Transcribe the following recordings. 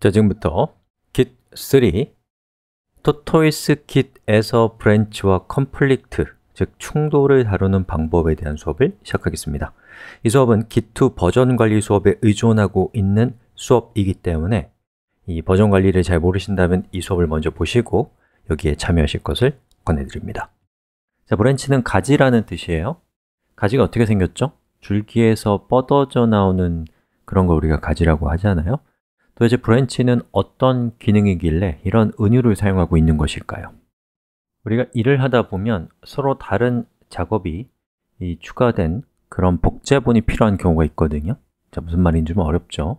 자, 지금부터 git 3 토토이스 git에서 브랜치와 컴플릭트 즉 충돌을 다루는 방법에 대한 수업을 시작하겠습니다 이 수업은 Git2 버전 관리 수업에 의존하고 있는 수업이기 때문에 이 버전 관리를 잘 모르신다면 이 수업을 먼저 보시고 여기에 참여하실 것을 권해드립니다 자, 브랜치는 가지라는 뜻이에요 가지가 어떻게 생겼죠? 줄기에서 뻗어져 나오는 그런 걸 우리가 가지라고 하잖아요 도대체 브랜치는 어떤 기능이길래 이런 은유를 사용하고 있는 것일까요? 우리가 일을 하다 보면 서로 다른 작업이 추가된 그런 복제본이 필요한 경우가 있거든요 자, 무슨 말인지 좀 어렵죠?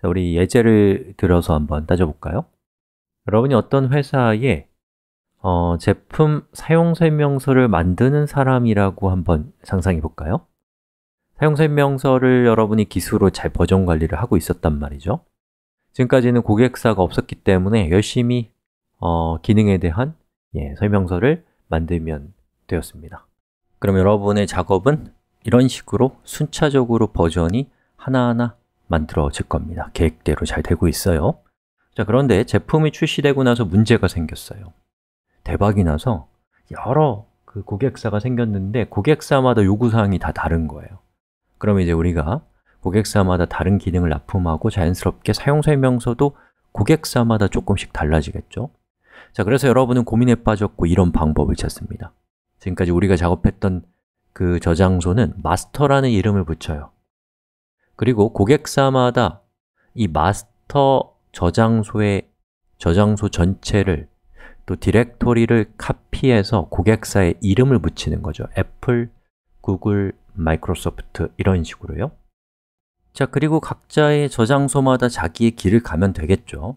자, 우리 예제를 들어서 한번 따져볼까요? 여러분이 어떤 회사에 어, 제품 사용설명서를 만드는 사람이라고 한번 상상해 볼까요? 사용설명서를 여러분이 기수로 잘 버전 관리를 하고 있었단 말이죠 지금까지는 고객사가 없었기 때문에 열심히 어, 기능에 대한 예, 설명서를 만들면 되었습니다 그럼 여러분의 작업은 이런 식으로 순차적으로 버전이 하나하나 만들어질 겁니다 계획대로 잘 되고 있어요 자 그런데 제품이 출시되고 나서 문제가 생겼어요 대박이 나서 여러 그 고객사가 생겼는데 고객사마다 요구사항이 다 다른 거예요 그럼 이제 우리가 고객사마다 다른 기능을 납품하고 자연스럽게 사용설명서도 고객사마다 조금씩 달라지겠죠? 자, 그래서 여러분은 고민에 빠졌고 이런 방법을 찾습니다 지금까지 우리가 작업했던 그 저장소는 마스터라는 이름을 붙여요 그리고 고객사마다 이 마스터 저장소의 저장소 전체를 또 디렉토리를 카피해서 고객사의 이름을 붙이는 거죠 애플, 구글, 마이크로소프트 이런 식으로요 자, 그리고 각자의 저장소마다 자기의 길을 가면 되겠죠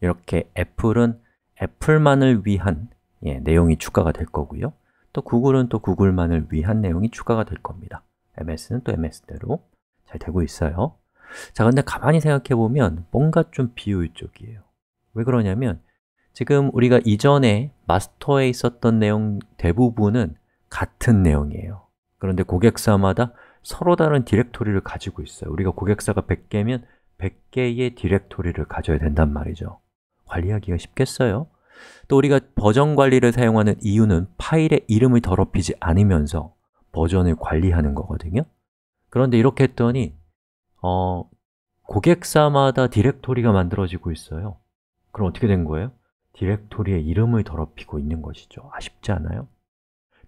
이렇게 애플은 애플만을 위한 예, 내용이 추가가 될 거고요 또 구글은 또 구글만을 위한 내용이 추가가 될 겁니다 MS는 또 MS대로 잘 되고 있어요 자, 근데 가만히 생각해 보면 뭔가 좀 비효율적이에요 왜 그러냐면 지금 우리가 이전에 마스터에 있었던 내용 대부분은 같은 내용이에요 그런데 고객사마다 서로 다른 디렉토리를 가지고 있어요 우리가 고객사가 100개면 100개의 디렉토리를 가져야 된단 말이죠 관리하기가 쉽겠어요? 또 우리가 버전 관리를 사용하는 이유는 파일의 이름을 더럽히지 않으면서 버전을 관리하는 거거든요 그런데 이렇게 했더니 어, 고객사마다 디렉토리가 만들어지고 있어요 그럼 어떻게 된 거예요? 디렉토리의 이름을 더럽히고 있는 것이죠 아쉽지 않아요?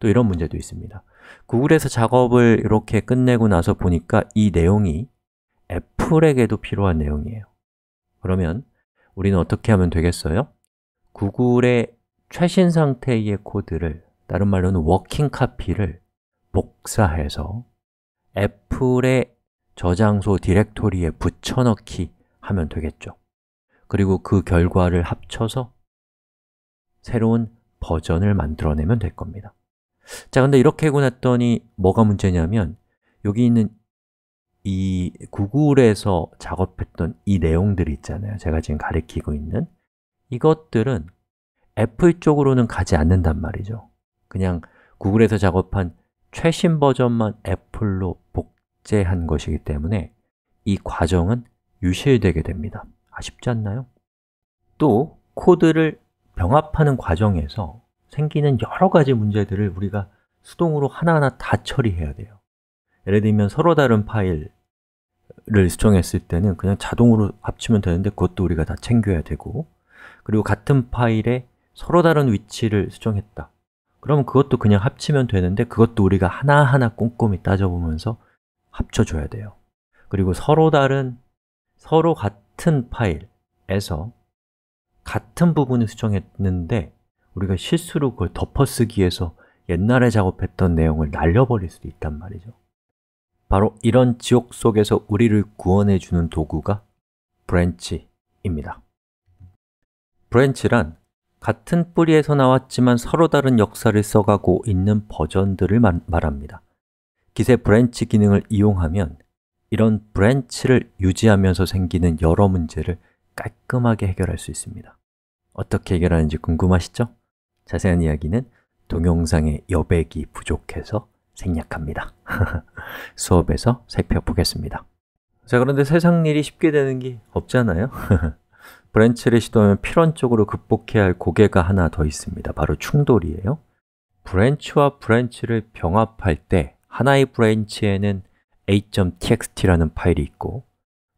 또 이런 문제도 있습니다 구글에서 작업을 이렇게 끝내고 나서 보니까 이 내용이 애플에게도 필요한 내용이에요 그러면 우리는 어떻게 하면 되겠어요? 구글의 최신 상태의 코드를 다른 말로는 워킹 카피를 복사해서 애플의 저장소 디렉토리에 붙여넣기 하면 되겠죠 그리고 그 결과를 합쳐서 새로운 버전을 만들어내면 될 겁니다 자, 근데 이렇게 해고 났더니 뭐가 문제냐면 여기 있는 이 구글에서 작업했던 이 내용들이 있잖아요 제가 지금 가리키고 있는 이것들은 애플 쪽으로는 가지 않는단 말이죠 그냥 구글에서 작업한 최신 버전만 애플로 복제한 것이기 때문에 이 과정은 유실되게 됩니다 아쉽지 않나요? 또 코드를 병합하는 과정에서 생기는 여러 가지 문제들을 우리가 수동으로 하나하나 다 처리해야 돼요 예를 들면 서로 다른 파일을 수정했을 때는 그냥 자동으로 합치면 되는데 그것도 우리가 다 챙겨야 되고 그리고 같은 파일에 서로 다른 위치를 수정했다 그럼 그것도 그냥 합치면 되는데 그것도 우리가 하나하나 꼼꼼히 따져보면서 합쳐줘야 돼요 그리고 서로 다른, 서로 같은 파일에서 같은 부분을 수정했는데 우리가 실수로 그걸 덮어쓰기해서 옛날에 작업했던 내용을 날려버릴 수도 있단 말이죠 바로 이런 지옥 속에서 우리를 구원해주는 도구가 브랜치입니다 브랜치란 같은 뿌리에서 나왔지만 서로 다른 역사를 써가고 있는 버전들을 말합니다 기세 브랜치 기능을 이용하면 이런 브랜치를 유지하면서 생기는 여러 문제를 깔끔하게 해결할 수 있습니다 어떻게 해결하는지 궁금하시죠? 자세한 이야기는 동영상의 여백이 부족해서 생략합니다 수업에서 살펴보겠습니다 자, 그런데 세상 일이 쉽게 되는 게 없잖아요 브랜치를 시도하면 필연적으로 극복해야 할 고개가 하나 더 있습니다 바로 충돌이에요 브랜치와 브랜치를 병합할 때 하나의 브랜치에는 a.txt라는 파일이 있고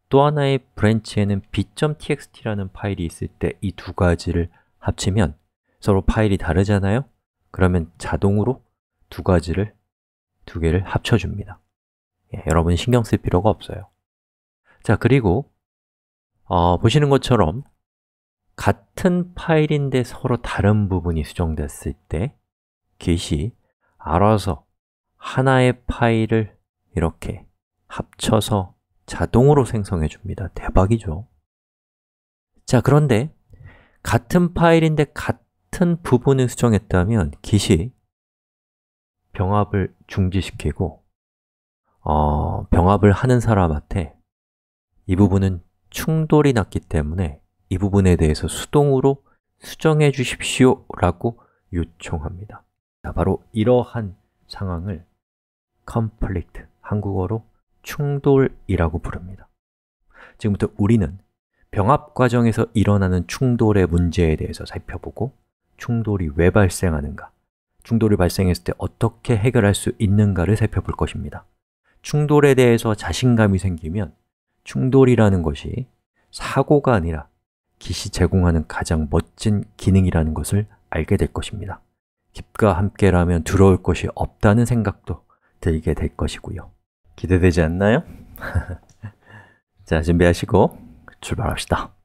또 하나의 브랜치에는 b.txt라는 파일이 있을 때 이 두 가지를 합치면 서로 파일이 다르잖아요? 그러면 자동으로 두 가지를, 두 개를 합쳐줍니다. 예, 여러분이 신경 쓸 필요가 없어요. 자, 그리고 어, 보시는 것처럼 같은 파일인데 서로 다른 부분이 수정됐을 때 git이 알아서 하나의 파일을 이렇게 합쳐서 자동으로 생성해 줍니다. 대박이죠? 자, 그런데 같은 파일인데 같은 같은 부분을 수정했다면 기시 병합을 중지시키고 어, 병합을 하는 사람한테 이 부분은 충돌이 났기 때문에 이 부분에 대해서 수동으로 수정해 주십시오 라고 요청합니다 바로 이러한 상황을 conflict, 한국어로 충돌이라고 부릅니다 지금부터 우리는 병합 과정에서 일어나는 충돌의 문제에 대해서 살펴보고 충돌이 왜 발생하는가 충돌이 발생했을 때 어떻게 해결할 수 있는가를 살펴볼 것입니다 충돌에 대해서 자신감이 생기면 충돌이라는 것이 사고가 아니라 기시 제공하는 가장 멋진 기능이라는 것을 알게 될 것입니다 깁과 함께라면 들어올 것이 없다는 생각도 들게 될 것이고요 기대되지 않나요? 자, 준비하시고 출발합시다